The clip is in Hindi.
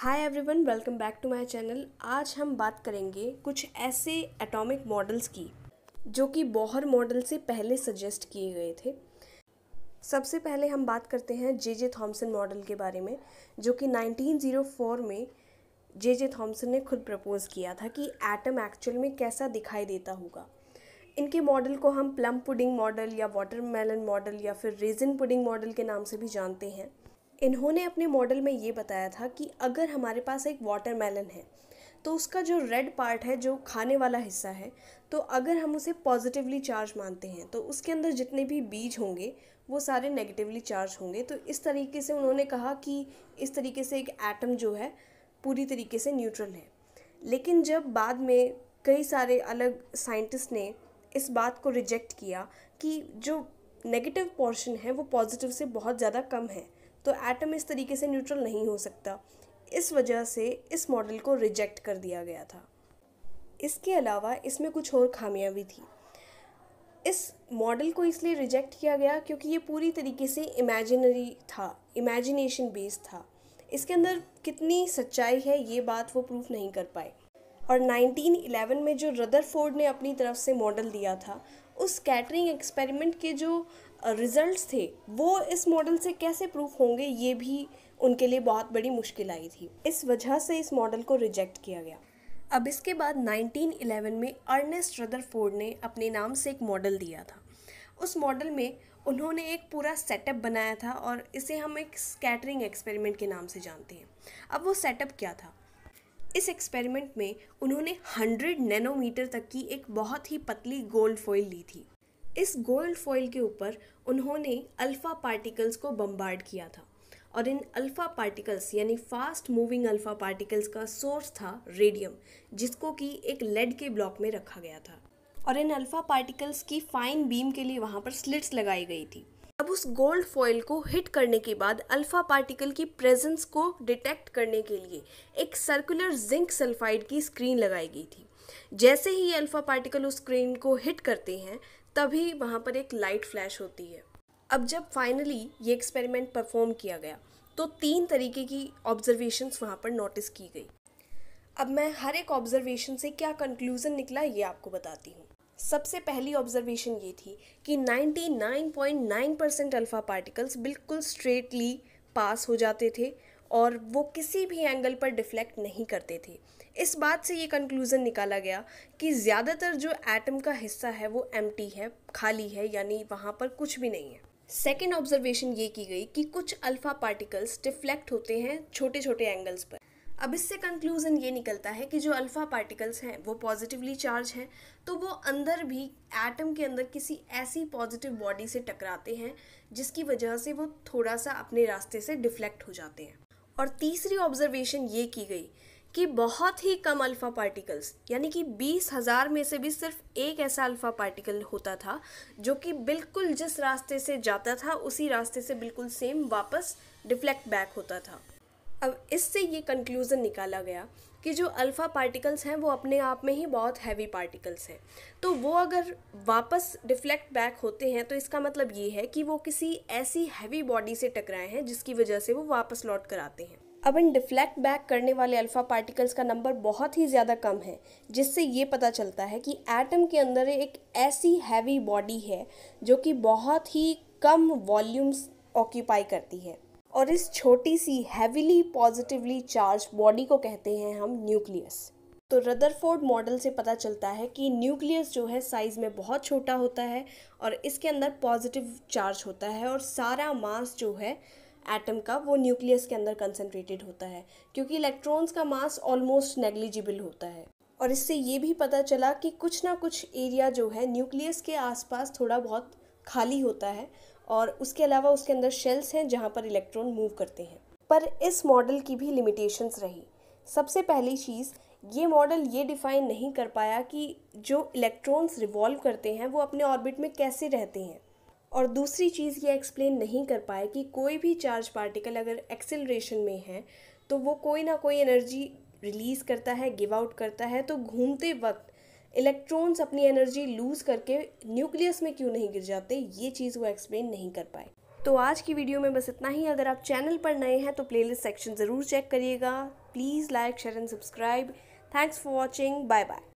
hi everyone welcome back to my channel आज हम बात करेंगे कुछ ऐसे एटॉमिक मॉडल्स की जो कि बोहर मॉडल से पहले सजेस्ट किए गए थे सबसे पहले हम बात करते हैं जे जे थॉम्सन मॉडल के बारे में जो कि 1904 में जे जे थॉम्सन ने खुद प्रपोज किया था कि एटम एक्चुअल में कैसा दिखाई देता होगा इनके मॉडल को हम प्लम पुडिंग मॉडल या वाटरमेलन मॉडल या फिर रेजिन पुडिंग मॉडल के नाम से भी जानते हैं इन्होंने अपने मॉडल में ये बताया था कि अगर हमारे पास एक वाटरमेलन है तो उसका जो रेड पार्ट है जो खाने वाला हिस्सा है तो अगर हम उसे पॉजिटिवली चार्ज मानते हैं तो उसके अंदर जितने भी बीज होंगे वो सारे नेगेटिवली चार्ज होंगे तो इस तरीके से उन्होंने कहा कि इस तरीके से एक एटम जो है पूरी तरीके से न्यूट्रल है लेकिन जब बाद में कई सारे अलग साइंटिस्ट ने इस बात को रिजेक्ट किया कि जो नेगेटिव पोर्शन है वो पॉजिटिव से बहुत ज़्यादा कम है तो एटम इस तरीके से न्यूट्रल नहीं हो सकता इस वजह से इस मॉडल को रिजेक्ट कर दिया गया था इसके अलावा इसमें कुछ और खामियां भी थी इस मॉडल को इसलिए रिजेक्ट किया गया क्योंकि ये पूरी तरीके से इमेजिनरी था इमेजिनेशन बेस्ड था इसके अंदर कितनी सच्चाई है ये बात वो प्रूफ नहीं कर पाए और 1911 में जो रदरफोर्ड ने अपनी तरफ से मॉडल दिया था उस कैटरिंग एक्सपेरिमेंट के जो रिजल्ट्स थे वो इस मॉडल से कैसे प्रूफ होंगे ये भी उनके लिए बहुत बड़ी मुश्किल आई थी इस वजह से इस मॉडल को रिजेक्ट किया गया अब इसके बाद 1911 में अर्नेस्ट फोर्ड ने अपने नाम से एक मॉडल दिया था उस मॉडल में उन्होंने एक पूरा सेटअप बनाया था और इसे हम एक स्कैटरिंग एक्सपेरिमेंट के नाम से जानते हैं अब वो सेटअप क्या था इस एक्सपेरिमेंट में उन्होंने 100 नैनोमीटर तक की एक बहुत ही पतली गोल्ड फॉइल ली थी इस गोल्ड फॉइल के ऊपर उन्होंने अल्फ़ा पार्टिकल्स को बम्बार्ड किया था और इन अल्फ़ा पार्टिकल्स यानी फास्ट मूविंग अल्फ़ा पार्टिकल्स का सोर्स था रेडियम जिसको कि एक लेड के ब्लॉक में रखा गया था और इन अल्फ़ा पार्टिकल्स की फाइन बीम के लिए वहाँ पर स्लिट्स लगाई गई थी अब उस गोल्ड फॉयल को हिट करने के बाद अल्फ़ा पार्टिकल की प्रेजेंस को डिटेक्ट करने के लिए एक सर्कुलर जिंक सल्फाइड की स्क्रीन लगाई गई थी जैसे ही ये अल्फ़ा पार्टिकल उस स्क्रीन को हिट करते हैं तभी वहाँ पर एक लाइट फ्लैश होती है अब जब फाइनली ये एक्सपेरिमेंट परफॉर्म किया गया तो तीन तरीके की ऑब्जर्वेशंस वहाँ पर नोटिस की गई अब मैं हर एक ऑब्जर्वेशन से क्या कंक्लूज़न निकला ये आपको बताती हूँ सबसे पहली ऑब्जर्वेशन ये थी कि 99.9 परसेंट अल्फ़ा पार्टिकल्स बिल्कुल स्ट्रेटली पास हो जाते थे और वो किसी भी एंगल पर डिफ्लेक्ट नहीं करते थे इस बात से ये कंक्लूज़न निकाला गया कि ज़्यादातर जो एटम का हिस्सा है वो एम है खाली है यानी वहाँ पर कुछ भी नहीं है सेकेंड ऑब्जर्वेशन ये की गई कि कुछ अल्फ़ा पार्टिकल्स डिफ्लेक्ट होते हैं छोटे छोटे एंगल्स पर अब इससे कंक्लूज़न ये निकलता है कि जो अल्फ़ा पार्टिकल्स हैं वो पॉजिटिवली चार्ज हैं तो वो अंदर भी एटम के अंदर किसी ऐसी पॉजिटिव बॉडी से टकराते हैं जिसकी वजह से वो थोड़ा सा अपने रास्ते से डिफ्लेक्ट हो जाते हैं और तीसरी ऑब्जर्वेशन ये की गई कि बहुत ही कम अल्फ़ा पार्टिकल्स यानी कि बीस हज़ार में से भी सिर्फ एक ऐसा अल्फ़ा पार्टिकल होता था जो कि बिल्कुल जिस रास्ते से जाता था उसी रास्ते से बिल्कुल सेम वापस डिफ्लेक्ट बैक होता था अब इससे ये कंक्लूज़न निकाला गया कि जो अल्फ़ा पार्टिकल्स हैं वो अपने आप में ही बहुत हैवी पार्टिकल्स हैं तो वो अगर वापस डिफ्लेक्ट बैक होते हैं तो इसका मतलब ये है कि वो किसी ऐसी हैवी बॉडी से टकराए हैं जिसकी वजह से वो वापस लौट कर आते हैं अब इन डिफ्लेक्ट बैक करने वाले अल्फ़ा पार्टिकल्स का नंबर बहुत ही ज़्यादा कम है जिससे ये पता चलता है कि एटम के अंदर एक ऐसी हैवी बॉडी है जो कि बहुत ही कम वॉल्यूम्स ऑक्यूपाई करती है और इस छोटी सी हैविली पॉजिटिवली चार्ज बॉडी को कहते हैं हम न्यूक्लियस तो रदरफोर्ड मॉडल से पता चलता है कि न्यूक्लियस जो है साइज़ में बहुत छोटा होता है और इसके अंदर पॉजिटिव चार्ज होता है और सारा मास जो है एटम का वो न्यूक्लियस के अंदर कंसनट्रेटेड होता है क्योंकि इलेक्ट्रॉन्स का मास ऑलमोस्ट नेग्लिजिबल होता है और इससे ये भी पता चला कि कुछ ना कुछ एरिया जो है न्यूक्लियस के आसपास थोड़ा बहुत खाली होता है और उसके अलावा उसके अंदर शेल्स हैं जहाँ पर इलेक्ट्रॉन मूव करते हैं पर इस मॉडल की भी लिमिटेशंस रही सबसे पहली चीज़ ये मॉडल ये डिफ़ाइन नहीं कर पाया कि जो इलेक्ट्रॉन्स रिवॉल्व करते हैं वो अपने ऑर्बिट में कैसे रहते हैं और दूसरी चीज़ ये एक्सप्लेन नहीं कर पाए कि कोई भी चार्ज पार्टिकल अगर एक्सेलरेशन में है तो वो कोई ना कोई एनर्जी रिलीज़ करता है गिव आउट करता है तो घूमते वक्त इलेक्ट्रॉन्स अपनी एनर्जी लूज़ करके न्यूक्लियस में क्यों नहीं गिर जाते ये चीज़ वो एक्सप्लेन नहीं कर पाए तो आज की वीडियो में बस इतना ही अगर आप चैनल पर नए हैं तो प्लेलिस्ट सेक्शन ज़रूर चेक करिएगा please like share and subscribe thanks for watching bye bye